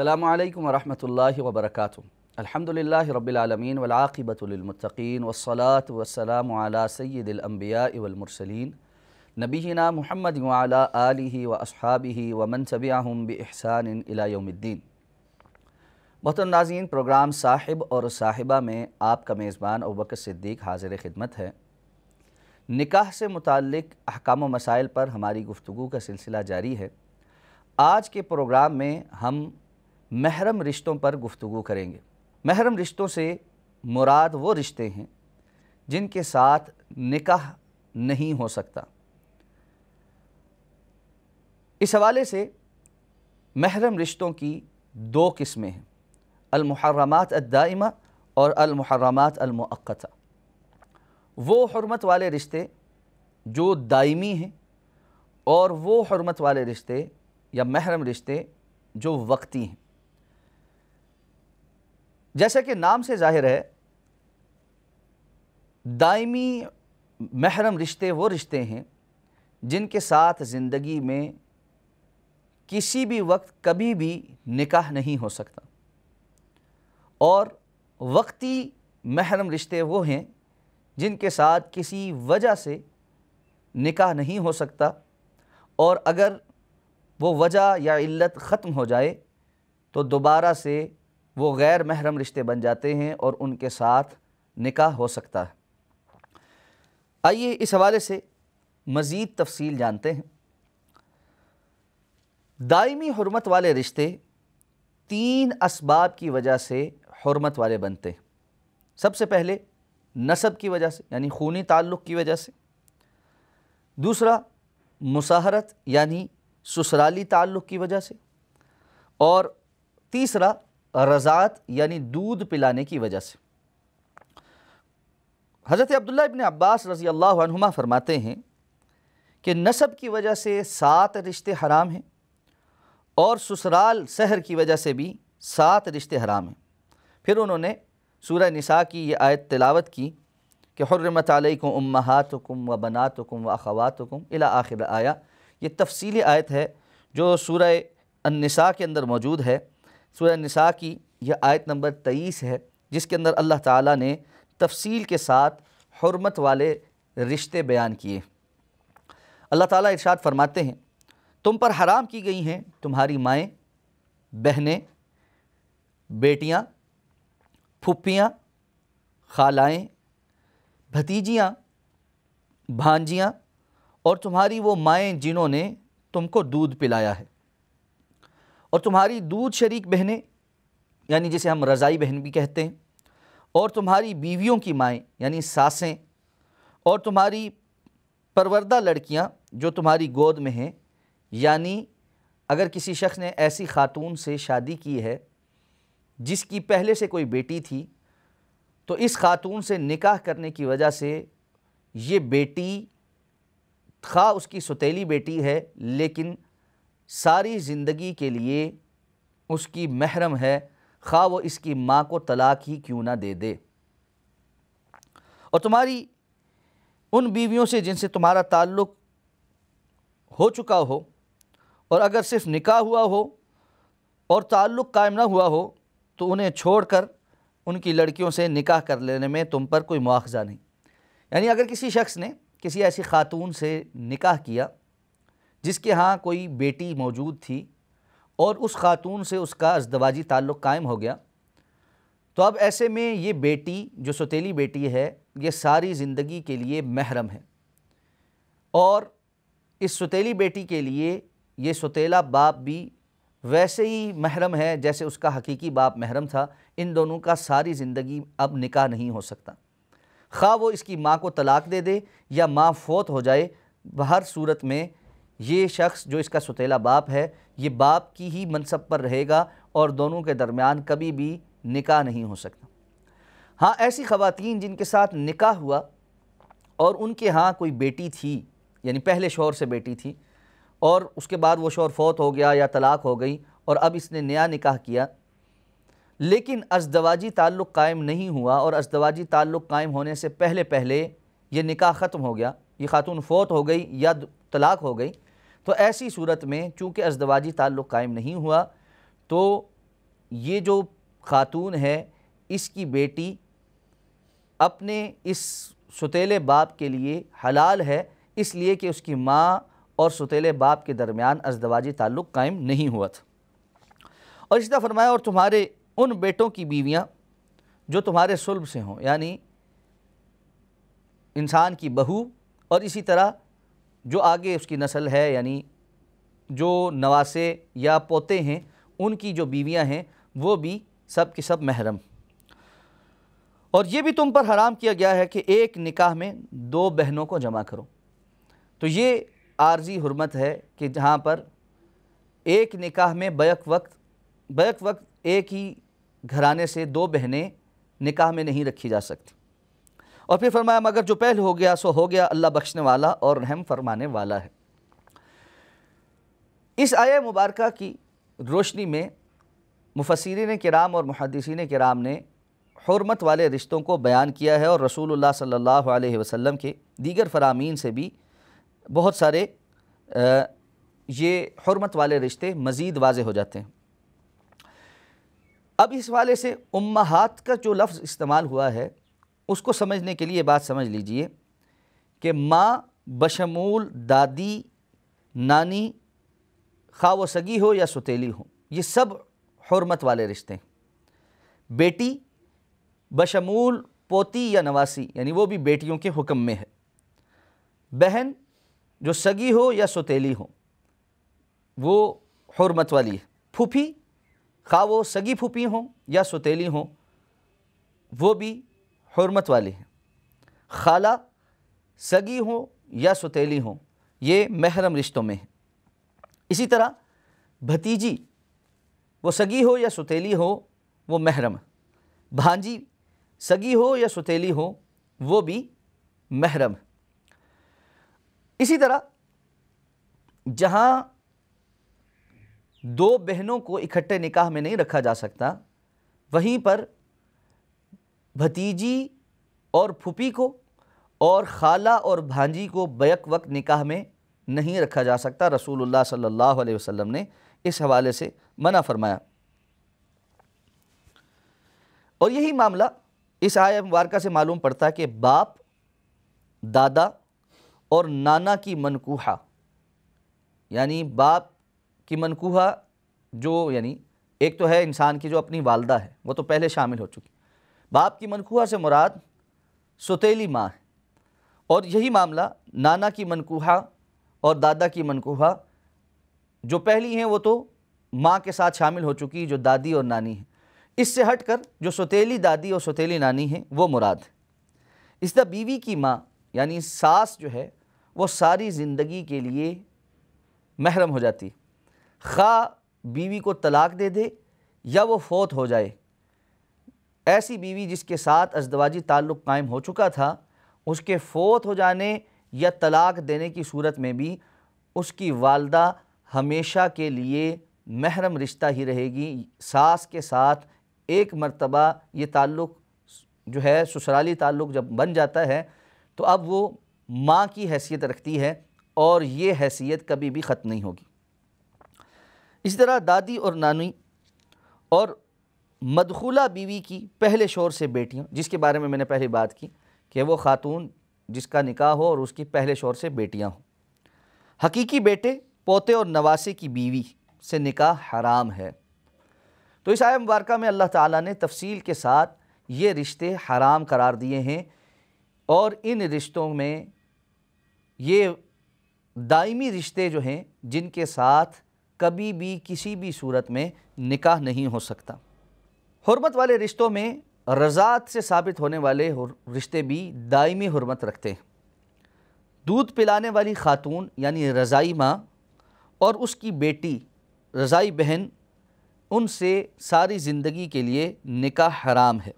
अल्लाम वरहमल वबरक अलहमदिल्ला रबालमीन वलाक़िबतमतकीन वसलात वसलाम सैदम्बिया वलमरसलिन नबीना महमद आलि व असहाबी वमन सबियाम बहसान इलायोमद्दीन मोहतम नाजीन प्रोग्राम साहिब और साहिबा में आपका मेज़बान अबकर सिद्दीक हाजिर ख़िदमत है निकाह से मुतक अहकाम मसाइल पर हमारी गुफ्तु का सिलसिला जारी है आज के प्रोग्राम में हम महरम रिश्तों पर गुफ्तु करेंगे महरम रिश्तों से मुराद वो रिश्ते हैं जिनके साथ निकाह नहीं हो सकता इस हवाले से महरम रिश्तों की दो किस्में हैं अलमहरमात अदाइमा और अलमहरमात अलमक्ता वो हरमत वाले रिश्ते जो दायमी हैं और वो हरमत वाले रिश्ते या महरम रिश्ते जो वक्ती हैं जैसा कि नाम से जाहिर है दायमी महरम रिश्ते वो रिश्ते हैं जिनके साथ ज़िंदगी में किसी भी वक्त कभी भी निकाह नहीं हो सकता और वक्ती महरम रिश्ते वो हैं जिनके साथ किसी वजह से निकाह नहीं हो सकता और अगर वो वजह या इल्लत ख़त्म हो जाए तो दोबारा से वो गैर महरम रिश्ते बन जाते हैं और उनके साथ निकाह हो सकता है आइए इस हवाले से मज़ीद तफसील जानते हैं दायमी हरमत वाले रिश्ते तीन इसबाब की वजह से हरमत वाले बनते हैं सबसे पहले नसब की वजह से यानी खूनी ताल्लुक़ की वजह से दूसरा मुसाहरत यानी ससुराली ताल्लुक़ की वजह से और तीसरा रज़ात यानी दूध पिलाने की वजह से हज़रत अब्दुल्ला इबन अब्बास रज़ी अल्लाह फरमाते हैं कि नसब की वजह से सात रिश्ते हराम हैं और ससुराल शहर की वजह से भी सात रिश्ते हराम हैं फिर उन्होंने सूर निसा की ये आयत तिलावत की कि हर्रमत को उम्मातुम व बनातुम व अखवातुम इला आखिर आया ये तफसीली आयत है जो सूर्य अन्नसा के अंदर मौजूद है सूर्य निसा की यह आयत नंबर तेईस है जिसके अंदर अल्लाह ताला ने तफसील के साथ हरमत वाले रिश्ते बयान किए अल्लाह ताला इरशाद फरमाते हैं तुम पर हराम की गई हैं तुम्हारी माएँ बहनें बेटियाँ फुप्पियाँ खालाएँ भतीजियाँ भांजियाँ और तुम्हारी वो माएँ जिन्होंने तुमको दूध पिलाया है और तुम्हारी दूध शरीक बहनें यानी जिसे हम रज़ाई बहन भी कहते हैं और तुम्हारी बीवियों की माएँ यानी सासें और तुम्हारी परवरदा लड़कियाँ जो तुम्हारी गोद में हैं यानी अगर किसी शख्स ने ऐसी खातून से शादी की है जिसकी पहले से कोई बेटी थी तो इस खातून से निकाह करने की वजह से ये बेटी खा उसकी सतीली बेटी है लेकिन सारी ज़िंदगी के लिए उसकी महरम है खा वो इसकी माँ को तलाक ही क्यों ना दे दे और तुम्हारी उन बीवियों से जिनसे तुम्हारा ताल्लुक़ हो चुका हो और अगर सिर्फ निकाह हुआ हो और ताल्लुक़ कायम ना हुआ हो तो उन्हें छोड़कर उनकी लड़कियों से निकाह कर लेने में तुम पर कोई मुआवजा नहीं यानी अगर किसी शख्स ने किसी ऐसी खातून से निकाह किया जिसके यहाँ कोई बेटी मौजूद थी और उस खातून से उसका अजदवाजी ताल्लुक़ कायम हो गया तो अब ऐसे में ये बेटी जो सतीली बेटी है ये सारी ज़िंदगी के लिए महरम है और इस सतीली बेटी के लिए ये सतीला बाप भी वैसे ही महरम है जैसे उसका हकीकी बाप महरम था इन दोनों का सारी ज़िंदगी अब निकाह नहीं हो सकता खा वो इसकी माँ को तलाक दे दे या माँ फोत हो जाए हर सूरत में ये शख्स जो इसका सतीला बाप है ये बाप की ही मनसब पर रहेगा और दोनों के दरमियान कभी भी निकाह नहीं हो सकता हाँ ऐसी ख़वातीन जिनके साथ निकाह हुआ और उनके यहाँ कोई बेटी थी यानी पहले शोहर से बेटी थी और उसके बाद वो शोहर फौत हो गया या तलाक हो गई और अब इसने नया निकाह किया लेकिन अजदवाजी ताल्लुक़ कायम नहीं हुआ और अजदवाजी ताल्लुक़ कायम होने से पहले पहले ये निकाह ख़त्म हो गया ये खातून फौत हो गई या तलाक हो गई तो ऐसी सूरत में चूँकि अजदवाजी ताल्लुक़ कायम नहीं हुआ तो ये जो ख़ातून है इसकी बेटी अपने इस सतीले बाप के लिए हलाल है इसलिए कि उसकी माँ और सतीले बाप के दरमियान अजदवाजी ताल्लुक़ कायम नहीं हुआ था और इस तरह फरमाया और तुम्हारे उन बेटों की बीवियाँ जो तुम्हारे सुल्ब से हों यानी इंसान की बहू और इसी तरह जो आगे उसकी नस्ल है यानी जो नवासे या पोते हैं उनकी जो बीवियां हैं वो भी सब के सब महरम और ये भी तुम पर हराम किया गया है कि एक निकाह में दो बहनों को जमा करो तो ये आर्जी हरमत है कि जहाँ पर एक निकाह में बैक वक्त बैक वक्त एक ही घराने से दो बहनें निकाह में नहीं रखी जा सकती और फिर फरमाया मगर जो पहल हो गया सो हो गया अल्लाह बख्शने वाला और रहम फरमाने वाला है इस आय मुबारक की रोशनी में मुफसरिन कराम और मुहदसिन कराम ने हरमत वाले रिश्तों को बयान किया है और रसूल सल्ला वसम के दीगर फरामीन से भी बहुत सारे ये हरमत वाले रिश्ते मज़ीद वाज हो जाते हैं अब इस वाले से उम्मात का जो लफ्ज़ इस्तेमाल हुआ है उसको समझने के लिए बात समझ लीजिए कि माँ बशमूल दादी नानी खा व सगी हो या सुतीली हो ये सब हरमत वाले रिश्ते हैं बेटी बशमूल पोती या नवासी यानी वो भी बेटियों के हुक्म में है बहन जो सगी हो या सुतीली हो वो हरमत वाली है फूफी खा वो सगी फूफी हों या सुतीली हो वो भी हरमत वाली हैं खाला सगी हो या सतीली हो ये महरम रिश्तों में है इसी तरह भतीजी वो सगी हो या सतीली हो वो महरम भांजी सगी हो या सतीली हो वो भी महरम इसी तरह जहाँ दो बहनों को इकट्ठे निकाह में नहीं रखा जा सकता वहीं पर भतीजी और फुपी को और खाला और भांजी को बैक वक्त निकाह में नहीं रखा जा सकता रसूलुल्लाह सल्लल्लाहु अलैहि वसल्लम ने इस हवाले से मना फरमाया और यही मामला इस आय मुबारका से मालूम पड़ता है कि बाप दादा और नाना की मनकूहा यानी बाप की मनकूहा जो यानी एक तो है इंसान की जो अपनी वालदा है वो तो पहले शामिल हो चुकी बाप की मनकुहा से मुराद सुतीली माँ है और यही मामला नाना की मनकुहा और दादा की मनकुहा जो पहली हैं वो तो माँ के साथ शामिल हो चुकी जो दादी और नानी है इससे हटकर जो सतीली दादी और सतीली नानी हैं वो मुराद है इस तरह बीवी की माँ यानी सास जो है वो सारी ज़िंदगी के लिए महरम हो जाती खा बीवी को तलाक दे दे या वो फ़ोत हो जाए ऐसी बीवी जिसके साथ अजदवाजी ताल्लुक़ कायम हो चुका था उसके फोत हो जाने या तलाक देने की सूरत में भी उसकी वालदा हमेशा के लिए महरम रिश्ता ही रहेगी सास के साथ एक मरतबा ये ताल्लुक़ जो है ससुराली ताल्लुक़ जब बन जाता है तो अब वो माँ की हैसियत रखती है और ये हैसियत कभी भी ख़त्म नहीं होगी इस तरह दादी और नानी और मदखुला बीवी की पहले शोर से बेटियाँ जिसके बारे में मैंने पहले बात की कि वो ख़ातून जिसका निकाह हो और उसकी पहले शोर से बेटियाँ हों हकीकी बेटे पोते और नवासे की बीवी से निकाह हराम है तो इस आय मुबारक में अल्लाह ताला ने तफसील के साथ ये रिश्ते हराम करार दिए हैं और इन रिश्तों में ये दायमी रिश्ते जो हैं जिनके साथ कभी भी किसी भी सूरत में निकाह नहीं हो सकता हरमत वाले रिश्तों में रजात से साबित होने वाले रिश्ते भी दायमी हरमत रखते हैं दूध पिलाने वाली खातून यानी रज़ाई माँ और उसकी बेटी रज़ाई बहन उनसे सारी ज़िंदगी के लिए निकाह हराम है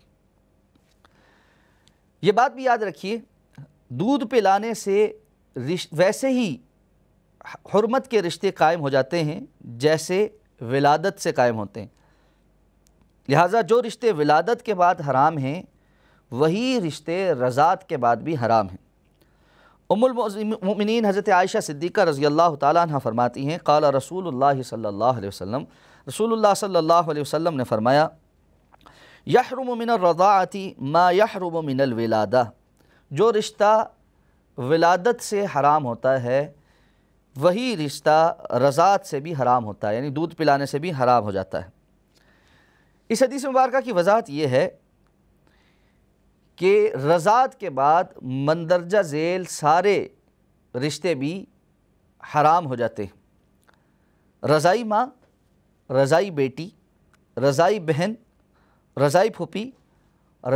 ये बात भी याद रखिए दूध पिलाने से वैसे ही हरमत के रिश्ते कायम हो जाते हैं जैसे विलादत से कायम होते हैं लिहाजा जो रिश्ते विलादत के बाद हराम हैं वही रिश्ते रज़ात के बाद भी हराम हैं उमुलमिन हज़रत आयशा सिद्दीक़ा रज़ी अल्लाह तह फ़रमाती हैं काला रसूल सल्ला वसम रसूल सल्ला वसम ने फ़रमाया यहरुम मिन रज़ाती मा यहरुम विलादा जो रिश्ता विलादत से हराम होता है वही रिश्ता रज़ात से भी हराम होता है यानी दूध पिलाने से भी हराम हो जाता है इस हदीस मुबारक की वजाहत यह है कि रजात के बाद मंदरजा झेल सारे रिश्ते भी हराम हो जाते हैं रज़ाई माँ रज़ाई बेटी रज़ाई बहन रज़ाई फूपी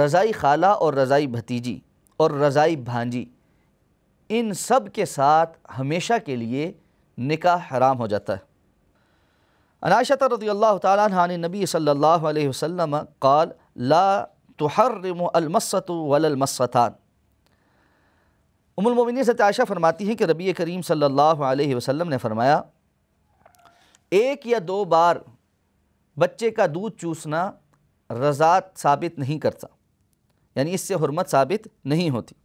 रज़ाई खाला और रज़ाई भतीजी और रज़ाई भांजी इन सब के साथ हमेशा के लिए निकाह हराम हो जाता है अनाशत रदी अल्लाह तन नबी सल्ला वसम कल ला तुहरमसत वलमसतान उमुलमिन से आयशा फरमाती हैं कि रबी करीम सल्लल्लाहु अलैहि वसल्लम ने फरमाया एक या दो बार बच्चे का दूध चूसना रजात साबित नहीं करता यानी इससे हरमत साबित नहीं होती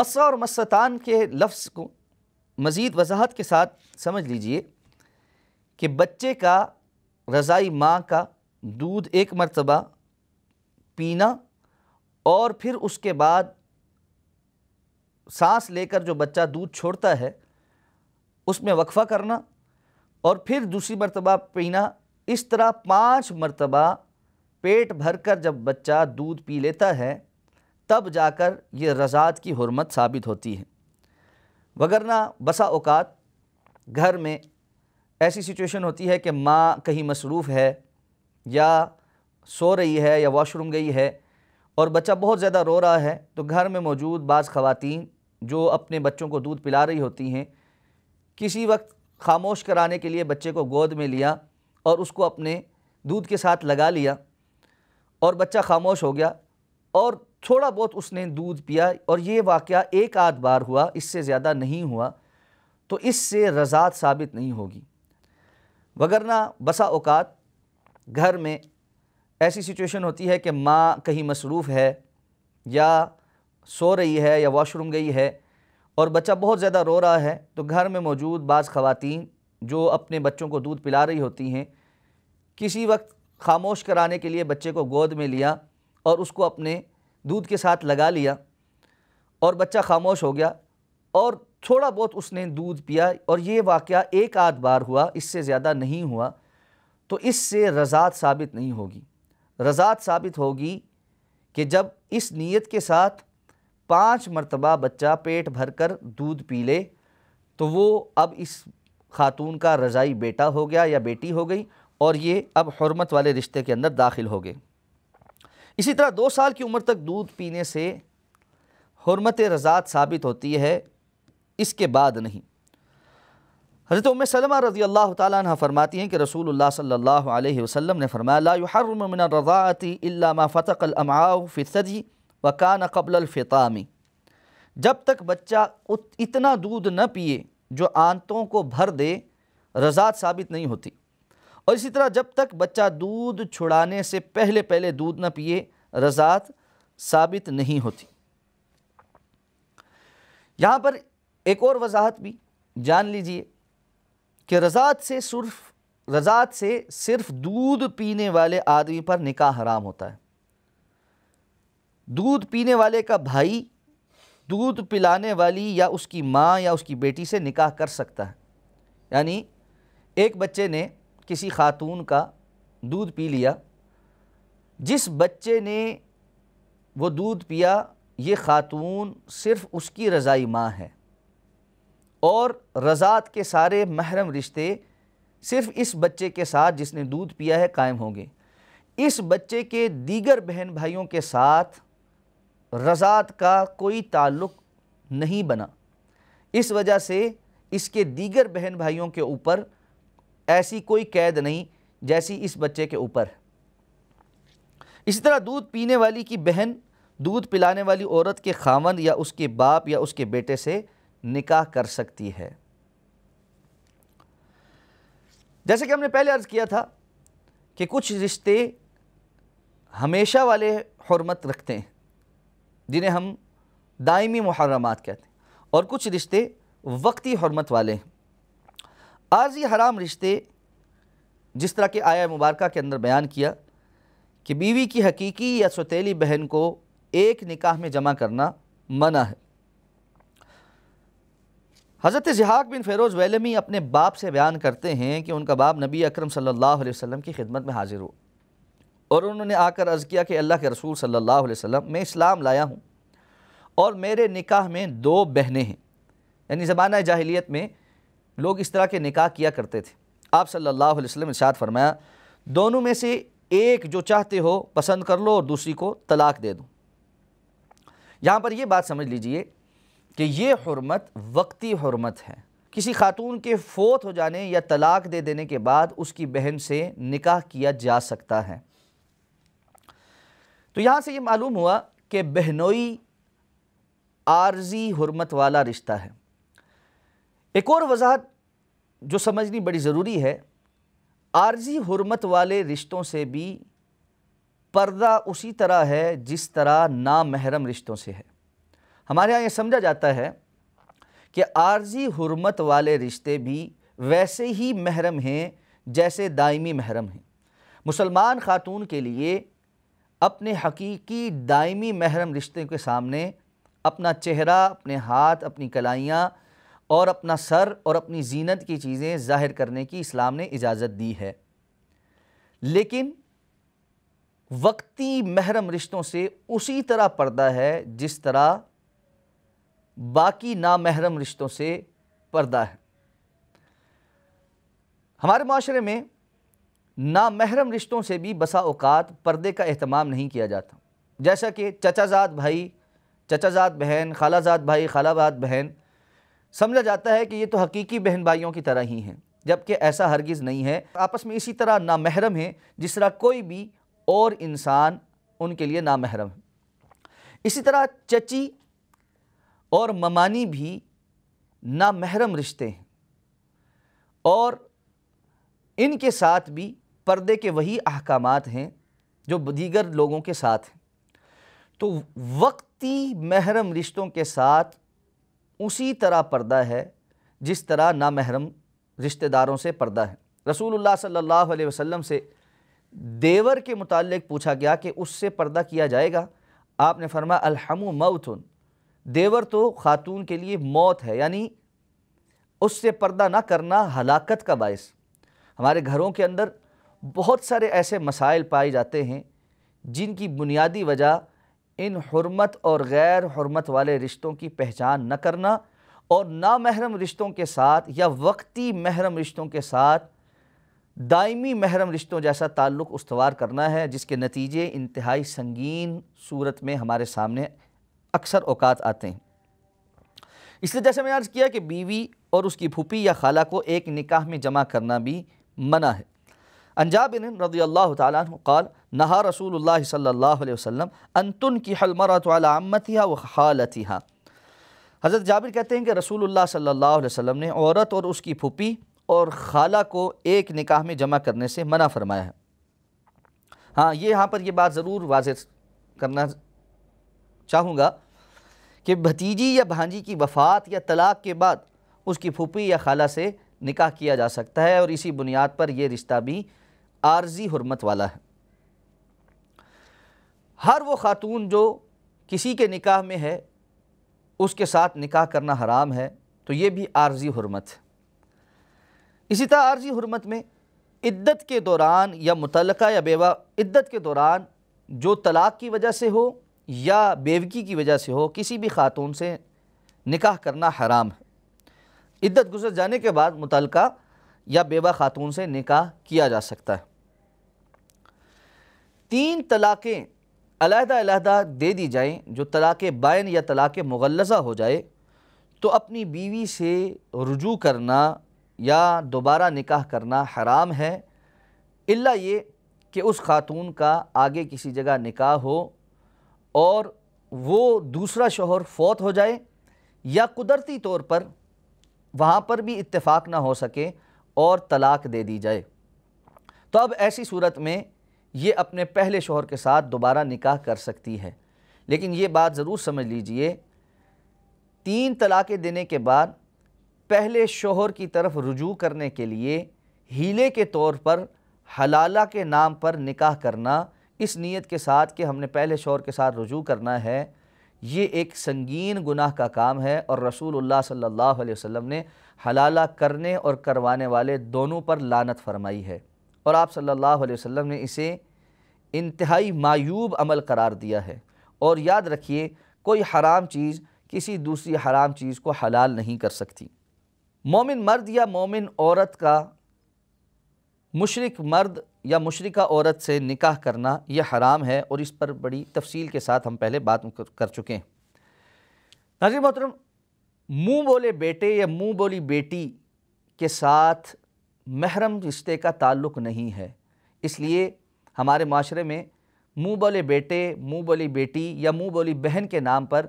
मस्सा और मस्तान के लफ्ज़ को मज़ीद वजाहत के साथ समझ लीजिए कि बच्चे का रज़ाई माँ का दूध एक मरतबा पीना और फिर उसके बाद सांस लेकर जो बच्चा दूध छोड़ता है उसमें वक्फ़ा करना और फिर दूसरी मरतबा पीना इस तरह पाँच मरतबा पेट भर कर जब बच्चा दूध पी लेता है तब जाकर ये रज़ात की हरमत साबित होती है वगरना बसा अवकात घर में ऐसी सिचुएशन होती है कि माँ कहीं मसरूफ़ है या सो रही है या वॉशरूम गई है और बच्चा बहुत ज़्यादा रो रहा है तो घर में मौजूद बाज़ ख़वातीन जो अपने बच्चों को दूध पिला रही होती हैं किसी वक्त खामोश कराने के लिए बच्चे को गोद में लिया और उसको अपने दूध के साथ लगा लिया और बच्चा खामोश हो गया और थोड़ा बहुत उसने दूध पिया और ये वाक़ एक आध बार हुआ इससे ज़्यादा नहीं हुआ तो इससे रजात साबित नहीं होगी वगरना बसा अवत घर में ऐसी सिचुएशन होती है कि माँ कहीं मसरूफ़ है या सो रही है या वॉशरूम गई है और बच्चा बहुत ज़्यादा रो रहा है तो घर में मौजूद बाज़ ख़वातीन जो अपने बच्चों को दूध पिला रही होती हैं किसी वक्त खामोश कराने के लिए बच्चे को गोद में लिया और उसको अपने दूध के साथ लगा लिया और बच्चा खामोश हो गया और थोड़ा बहुत उसने दूध पिया और ये वाक़ एक आध बार हुआ इससे ज़्यादा नहीं हुआ तो इससे रजात साबित नहीं होगी रजात साबित होगी कि जब इस नीयत के साथ पाँच मरतबा बच्चा पेट भर कर दूध पी ले तो वो अब इस खातून का रज़ाई बेटा हो गया या बेटी हो गई और ये अब हरमत वाले रिश्ते के अंदर दाखिल हो गए इसी तरह दो साल की उम्र तक दूध पीने से हरमत रजात साबित होती है इसके बाद नहीं हज़रत उम सलमा रज़ी अल्लाह ताली फ़रमाती हैं कि रसूल सल्ला वसम ने फ़रमाया रज़ाती इल्ला व कान कबलफ़ामी जब तक बच्चा इतना दूध न पिए जो आंतों को भर दे रजात साबित नहीं होती और इसी तरह जब तक बच्चा दूध छुड़ाने से पहले पहले दूध न पिए रजात साबित नहीं होती यहाँ पर एक और वजाहत भी जान लीजिए कि रज़ात से सिर्फ रज़ात से सिर्फ दूध पीने वाले आदमी पर निकाह हराम होता है दूध पीने वाले का भाई दूध पिलाने वाली या उसकी माँ या उसकी बेटी से निकाह कर सकता है यानी एक बच्चे ने किसी खातून का दूध पी लिया जिस बच्चे ने वो दूध पिया ये खातून सिर्फ़ उसकी रज़ाई माँ है और रज़ात के सारे महरम रिश्ते सिर्फ इस बच्चे के साथ जिसने दूध पिया है कायम होंगे इस बच्चे के दीगर बहन भाइयों के साथ रज़ात का कोई ताल्लुक़ नहीं बना इस वजह से इसके दीगर बहन भाइयों के ऊपर ऐसी कोई कैद नहीं जैसी इस बच्चे के ऊपर है इसी तरह दूध पीने वाली की बहन दूध पिलाने वाली औरत के खामन या उसके बाप या उसके बेटे से निकाह कर सकती है जैसे कि हमने पहले अर्ज़ किया था कि कुछ रिश्ते हमेशा वाले हरमत रखते हैं जिन्हें हम दायमी मुहरमात कहते हैं और कुछ रिश्ते वक्ती हरमत वाले हैं आर्जी हराम रिश्ते जिस तरह के आया मुबारक के अंदर बयान किया कि बीवी की हकीकी या सतीली बहन को एक निकाह में जमा करना मना है हज़रत जहाक बिन फ़ेरोज़ वैलमी अपने बाप से बयान करते हैं कि उनका बाप नबी अकरम सल्लल्लाहु अलैहि वसल्लम की खिदमत में हाज़िर हो और उन्होंने आकर अर्ज़ किया कि अल्लाह के रसूल सल्लल्लाहु अलैहि वसल्लम मैं इस्लाम लाया हूँ और मेरे निकाह में दो बहनें हैं यानी ज़माना जाहलीत में लोग इस तरह के निकाह किया करते थे आप सल्ला अलैहि इशाद फरमाया दोनों में से एक जो चाहते हो पसंद कर लो और दूसरी को तलाक दे दो यहाँ पर यह बात समझ लीजिए कि ये हरमत वक्ती हरमत है किसी खातून के फोत हो जाने या तलाक दे देने के बाद उसकी बहन से निकाह किया जा सकता है तो यहाँ से ये मालूम हुआ कि बहनोई आर्जी हरमत वाला रिश्ता है एक और वजाहत जो समझनी बड़ी ज़रूरी है आर्जी हरमत वाले रिश्तों से भी पर्दा उसी तरह है जिस तरह नामहरम रिश्तों से है हमारे यहाँ ये समझा जाता है कि आर्जी हरमत वाले रिश्ते भी वैसे ही महरम हैं जैसे दायमी महरम हैं मुसलमान ख़ातून के लिए अपने हकीकी दायमी महरम रिश्ते के सामने अपना चेहरा अपने हाथ अपनी कलाइयाँ और अपना सर और अपनी जीनत की चीज़ें ज़ाहिर करने की इस्लाम ने इजाज़त दी है लेकिन वक्ती महरम रिश्तों से उसी तरह पर्दा है जिस तरह बाकी नामहरम रिश्तों से पर्दा है हमारे माशरे में नामहरम रिश्तों से भी बसा अवकात पर्दे का अहतमाम नहीं किया जाता जैसा कि चचाजाद भाई चचाजाद बहन खालाजाद भाई खालाबाद बहन समझा जाता है कि ये तो हकीकी बहन भाइयों की तरह ही हैं जबकि ऐसा हरगिज़ नहीं है आपस में इसी तरह नामहरम है जिस तरह कोई भी और इंसान उनके लिए नामहरम है इसी तरह चची और ममानी भी नामहरम रिश्ते हैं और इनके साथ भी पर्दे के वही अहकाम हैं जो दीगर लोगों के साथ हैं तो वक्ती महरम रिश्तों के साथ उसी तरह पर्दा है जिस तरह नामहरम रिश्तेदारों से पर्दा है रसूलुल्लाह सल्लल्लाहु अलैहि वसल्लम से देवर के मुतालिक पूछा गया कि उससे पर्दा किया जाएगा आपने फरमा अलहमु मऊथुन देवर तो ख़ातून के लिए मौत है यानी उससे पर्दा ना करना हलाकत का बायस हमारे घरों के अंदर बहुत सारे ऐसे मसाइल पाए जाते हैं जिनकी बुनियादी वजह इन हरमत और गैर हरमत वाले रिश्तों की पहचान न करना और नामहरम रिश्तों के साथ या वक्ती महरम रिश्तों के साथ दायमी महरम रिश्तों जैसा ताल्लुक़ उसवार करना है जिसके नतीजे इंतहाई संगीन सूरत में हमारे सामने अक्सर औकात आते हैं इसलिए जैसे मैंने अर्ज़ किया कि बीवी और उसकी भूपी या खाला को एक निकाह में जमा करना भी मना है अंजाब बिन रदी अल्लाह ताल नहा रसूल सल्ला वसम अनतुन की हलमरतमतिया व हालतिहा हज़रत जाबिर कहते हैं कि रसूल सल्लल्लाहु अलैहि वसल्लम ने औरत और उसकी फूपी और खाला को एक निकाह में जमा करने से मना फरमाया है हाँ ये यहाँ पर यह बात ज़रूर वाज करना चाहूँगा कि भतीजी या भांजी की वफ़ात या तलाक़ के बाद उसकी फूफी या खाला से निकाह किया जा सकता है और इसी बुनियाद पर यह रिश्ता भी आर्जी हरमत वाला है हर वो ख़ातून जो किसी के निकाह में है उसके साथ निकाह करना हराम है तो ये भी आर्जी हरमत है इसी तरह आर्जी हरमत में इद्दत के दौरान या मुतलका या बेवा इद्दत के दौरान जो तलाक़ की वजह से हो या बेवकी की वजह से हो किसी भी खातून से निकाह करना हराम है इद्दत गुजर जाने के बाद मुतल या बेवा खातून से निकाह किया जा सकता है तीन तलाक़ें अलहदा दे दी जाएँ जो तलाक़ बैन या तलाक़ मुगलजा हो जाए तो अपनी बीवी से रुजू करना या दोबारा निकाह करना हराम है इल्ला ये कि उस खातून का आगे किसी जगह निकाह हो और वो दूसरा शोहर फौत हो जाए या कुदरती तौर पर वहाँ पर भी इत्तेफाक ना हो सके और तलाक दे दी जाए तो अब ऐसी सूरत में ये अपने पहले शोहर के साथ दोबारा निकाह कर सकती है लेकिन ये बात ज़रूर समझ लीजिए तीन तलाक़ें देने के बाद पहले शोहर की तरफ रुजू करने के लिए हीले के तौर पर हलाला के नाम पर निकाह करना इस नीयत के साथ कि हमने पहले शोर के साथ रजू करना है ये एक संगीन गुनाह का काम है और रसूल सल्ला वसम ने हलाला करने और करवाने वाले दोनों पर लानत फरमाई है और आप सल्लल्लाहु अलैहि वसल्लम ने इसे इंतहाई मायूब अमल करार दिया है और याद रखिए कोई हराम चीज़ किसी दूसरी हराम चीज़ को हलाल नहीं कर सकती मोमिन मर्द या मोमिन औरत का मुशरक मर्द या मशरक़ा औरत से निकाह करना यह हराम है और इस पर बड़ी तफसील के साथ हम पहले बात कर चुके हैं नाज़ी मोहतरम मुँह बोले बेटे या मुँह बोली बेटी के साथ महरम रिश्ते का ताल्लुक नहीं है इसलिए हमारे माशरे में मुँह बोले बेटे मुँह बोली बेटी या मुँह बोली बहन के नाम पर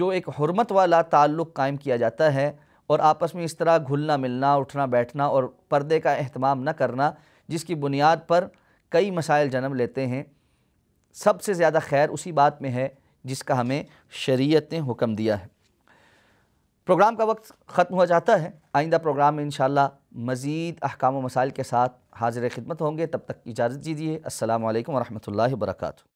जो एक हरमत वाला ताल्लुक़ कायम किया जाता है और आपस में इस तरह घुलना मिलना उठना बैठना और पर्दे का अहतमाम न करना जिसकी बुनियाद पर कई मसाइल जन्म लेते हैं सबसे ज़्यादा खैर उसी बात में है जिसका हमें शरीयत ने हुक्म दिया है प्रोग्राम का वक्त ख़त्म हो जाता है आइंदा प्रोग्राम में इन मज़ीद अहकाम मसाइल के साथ हाजिर खिदमत होंगे तब तक इजाज़त दीजिए असल वरहमल वर्का